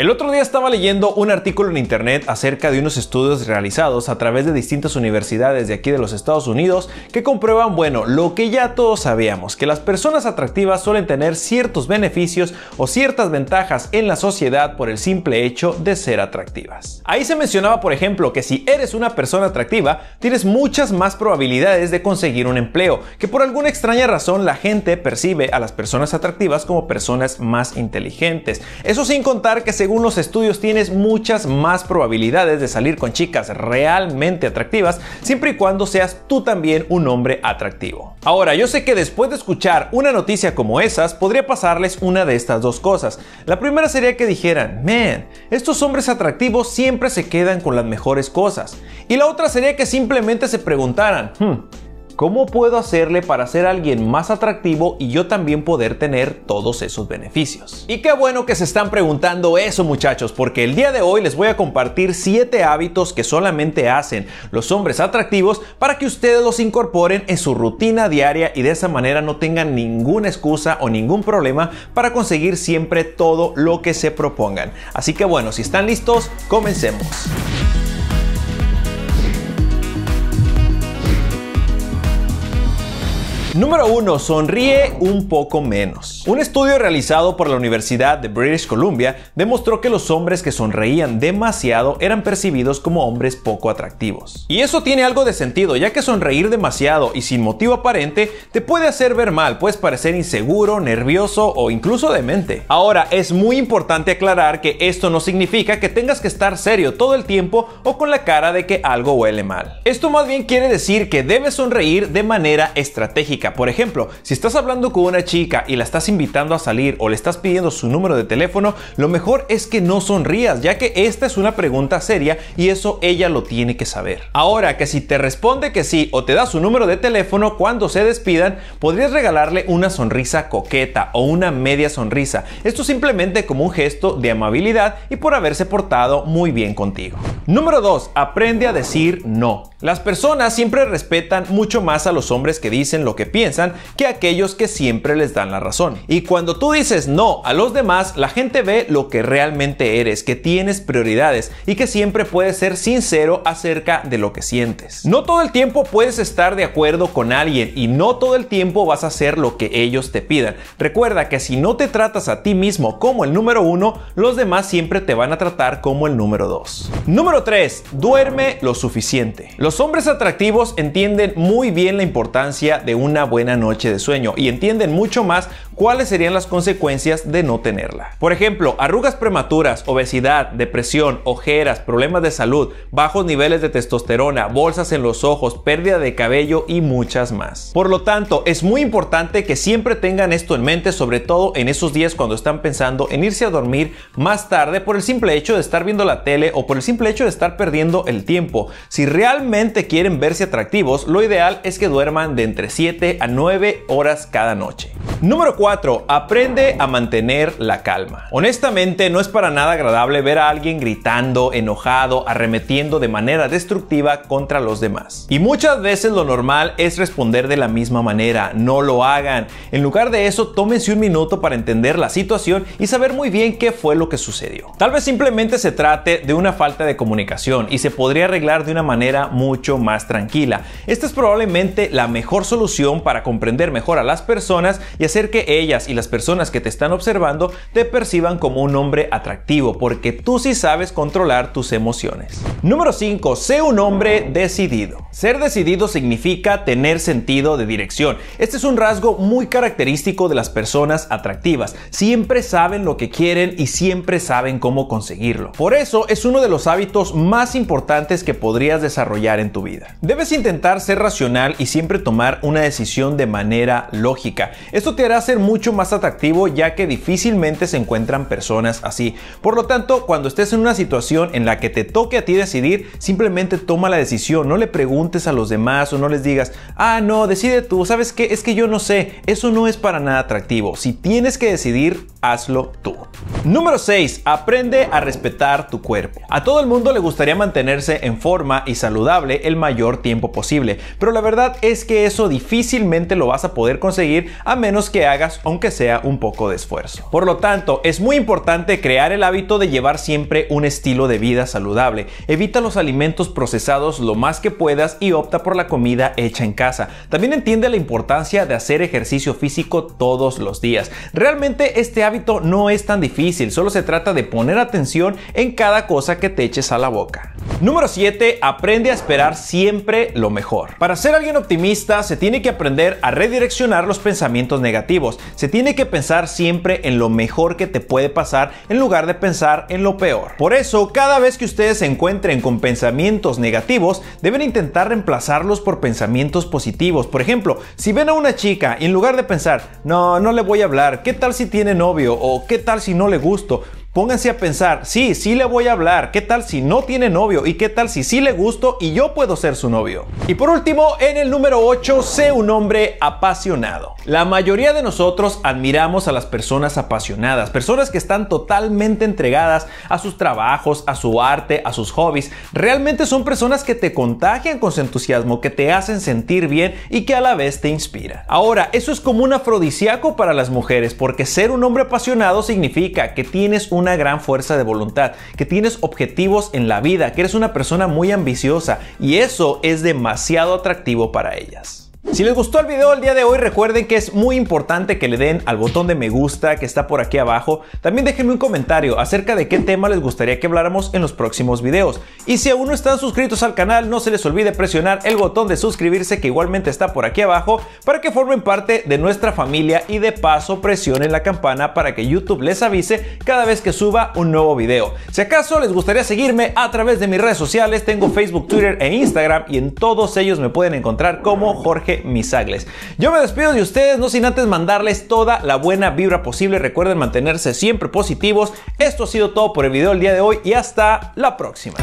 El otro día estaba leyendo un artículo en internet acerca de unos estudios realizados a través de distintas universidades de aquí de los Estados Unidos que comprueban, bueno, lo que ya todos sabíamos, que las personas atractivas suelen tener ciertos beneficios o ciertas ventajas en la sociedad por el simple hecho de ser atractivas. Ahí se mencionaba, por ejemplo, que si eres una persona atractiva, tienes muchas más probabilidades de conseguir un empleo, que por alguna extraña razón la gente percibe a las personas atractivas como personas más inteligentes. Eso sin contar que según según estudios tienes muchas más probabilidades de salir con chicas realmente atractivas, siempre y cuando seas tú también un hombre atractivo. Ahora, yo sé que después de escuchar una noticia como esas, podría pasarles una de estas dos cosas. La primera sería que dijeran, man, estos hombres atractivos siempre se quedan con las mejores cosas. Y la otra sería que simplemente se preguntaran, hmm, ¿Cómo puedo hacerle para ser alguien más atractivo y yo también poder tener todos esos beneficios? Y qué bueno que se están preguntando eso muchachos, porque el día de hoy les voy a compartir 7 hábitos que solamente hacen los hombres atractivos para que ustedes los incorporen en su rutina diaria y de esa manera no tengan ninguna excusa o ningún problema para conseguir siempre todo lo que se propongan. Así que bueno, si están listos, comencemos. Número 1. Sonríe un poco menos. Un estudio realizado por la Universidad de British Columbia demostró que los hombres que sonreían demasiado eran percibidos como hombres poco atractivos. Y eso tiene algo de sentido, ya que sonreír demasiado y sin motivo aparente te puede hacer ver mal, puedes parecer inseguro, nervioso o incluso demente. Ahora, es muy importante aclarar que esto no significa que tengas que estar serio todo el tiempo o con la cara de que algo huele mal. Esto más bien quiere decir que debes sonreír de manera estratégica por ejemplo, si estás hablando con una chica y la estás invitando a salir o le estás pidiendo su número de teléfono, lo mejor es que no sonrías, ya que esta es una pregunta seria y eso ella lo tiene que saber. Ahora que si te responde que sí o te da su número de teléfono cuando se despidan, podrías regalarle una sonrisa coqueta o una media sonrisa. Esto simplemente como un gesto de amabilidad y por haberse portado muy bien contigo. Número 2. Aprende a decir no. Las personas siempre respetan mucho más a los hombres que dicen lo que piensan que aquellos que siempre les dan la razón. Y cuando tú dices no a los demás, la gente ve lo que realmente eres, que tienes prioridades y que siempre puedes ser sincero acerca de lo que sientes. No todo el tiempo puedes estar de acuerdo con alguien y no todo el tiempo vas a hacer lo que ellos te pidan. Recuerda que si no te tratas a ti mismo como el número uno, los demás siempre te van a tratar como el número dos. Número 3. Duerme lo suficiente. Los hombres atractivos entienden muy bien la importancia de una buena noche de sueño y entienden mucho más cuáles serían las consecuencias de no tenerla. Por ejemplo, arrugas prematuras, obesidad, depresión, ojeras, problemas de salud, bajos niveles de testosterona, bolsas en los ojos, pérdida de cabello y muchas más. Por lo tanto, es muy importante que siempre tengan esto en mente, sobre todo en esos días cuando están pensando en irse a dormir más tarde por el simple hecho de estar viendo la tele o por el simple hecho de estar perdiendo el tiempo. Si realmente quieren verse atractivos, lo ideal es que duerman de entre 7 a 9 horas cada noche. Número 4 Aprende a mantener la calma. Honestamente, no es para nada agradable ver a alguien gritando, enojado, arremetiendo de manera destructiva contra los demás. Y muchas veces lo normal es responder de la misma manera, no lo hagan. En lugar de eso, tómense un minuto para entender la situación y saber muy bien qué fue lo que sucedió. Tal vez simplemente se trate de una falta de comunicación y se podría arreglar de una manera mucho más tranquila. Esta es probablemente la mejor solución para comprender mejor a las personas y hacer que ellas y las personas que te están observando te perciban como un hombre atractivo, porque tú sí sabes controlar tus emociones. Número 5. Sé un hombre decidido. Ser decidido significa tener sentido de dirección. Este es un rasgo muy característico de las personas atractivas. Siempre saben lo que quieren y siempre saben cómo conseguirlo. Por eso es uno de los hábitos más importantes que podrías desarrollar en tu vida. Debes intentar ser racional y siempre tomar una decisión de manera lógica. Esto te hará ser mucho más atractivo ya que difícilmente se encuentran personas así. Por lo tanto, cuando estés en una situación en la que te toque a ti decidir, simplemente toma la decisión, no le preguntes a los demás o no les digas, ah, no, decide tú, ¿sabes qué? Es que yo no sé, eso no es para nada atractivo. Si tienes que decidir, hazlo tú. Número 6. Aprende a respetar tu cuerpo. A todo el mundo le gustaría mantenerse en forma y saludable el mayor tiempo posible, pero la verdad es que eso difícilmente lo vas a poder conseguir a menos que hagas aunque sea un poco de esfuerzo. Por lo tanto, es muy importante crear el hábito de llevar siempre un estilo de vida saludable. Evita los alimentos procesados lo más que puedas y opta por la comida hecha en casa. También entiende la importancia de hacer ejercicio físico todos los días. Realmente este hábito no es tan difícil, solo se trata de poner atención en cada cosa que te eches a la boca. Número 7. Aprende a esperar siempre lo mejor. Para ser alguien optimista se tiene que aprender a redireccionar los pensamientos negativos. Se tiene que pensar siempre en lo mejor que te puede pasar en lugar de pensar en lo peor. Por eso, cada vez que ustedes se encuentren con pensamientos negativos, deben intentar reemplazarlos por pensamientos positivos. Por ejemplo, si ven a una chica y en lugar de pensar, no, no le voy a hablar, ¿qué tal si tiene novio? ¿O qué tal si no le gusto? Pónganse a pensar, sí, sí le voy a hablar, ¿qué tal si no tiene novio? ¿Y qué tal si sí le gusto y yo puedo ser su novio? Y por último, en el número 8, sé un hombre apasionado. La mayoría de nosotros admiramos a las personas apasionadas, personas que están totalmente entregadas a sus trabajos, a su arte, a sus hobbies. Realmente son personas que te contagian con su entusiasmo, que te hacen sentir bien y que a la vez te inspiran. Ahora, eso es como un afrodisíaco para las mujeres, porque ser un hombre apasionado significa que tienes un una gran fuerza de voluntad, que tienes objetivos en la vida, que eres una persona muy ambiciosa y eso es demasiado atractivo para ellas. Si les gustó el video el día de hoy, recuerden que es muy importante que le den al botón de me gusta que está por aquí abajo. También déjenme un comentario acerca de qué tema les gustaría que habláramos en los próximos videos. Y si aún no están suscritos al canal, no se les olvide presionar el botón de suscribirse que igualmente está por aquí abajo para que formen parte de nuestra familia y de paso presionen la campana para que YouTube les avise cada vez que suba un nuevo video. Si acaso les gustaría seguirme a través de mis redes sociales, tengo Facebook, Twitter e Instagram y en todos ellos me pueden encontrar como Jorge mis Agles. Yo me despido de ustedes, no sin antes mandarles toda la buena vibra posible. Recuerden mantenerse siempre positivos. Esto ha sido todo por el video del día de hoy y hasta la próxima.